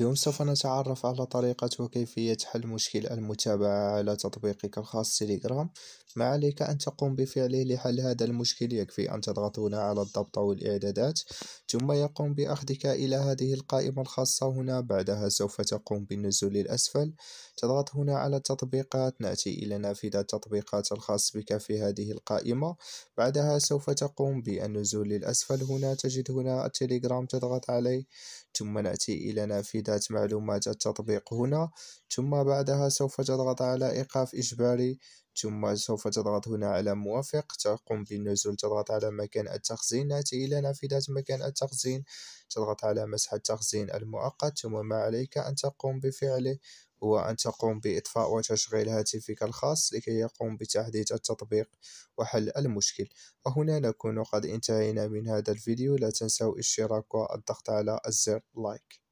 اليوم سوف نتعرف على طريقة وكيفية حل مشكل المتابعة على تطبيقك الخاص تيليجرام ما عليك أن تقوم بفعله لحل هذا المشكل يكفي أن تضغط هنا على الضبط أو الإعدادات ثم يقوم بأخذك إلى هذه القائمة الخاصة هنا بعدها سوف تقوم بالنزول الأسفل تضغط هنا على التطبيقات نأتي إلى نافذة التطبيقات الخاص بك في هذه القائمة بعدها سوف تقوم بالنزول للأسفل هنا تجد هنا التليجرام تضغط عليه ثم نأتي إلى نافذة سيدات معلومات التطبيق هنا ثم بعدها سوف تضغط على إيقاف إجباري ثم سوف تضغط هنا على موافق تقوم بالنزول تضغط على مكان التخزين نأتي إلى نافذة مكان التخزين تضغط على مسح التخزين المؤقت ثم ما عليك أن تقوم بفعله هو أن تقوم بإطفاء وتشغيل هاتفك الخاص لكي يقوم بتحديث التطبيق وحل المشكل وهنا نكون قد انتهينا من هذا الفيديو لا تنسوا الاشتراك والضغط على الزر لايك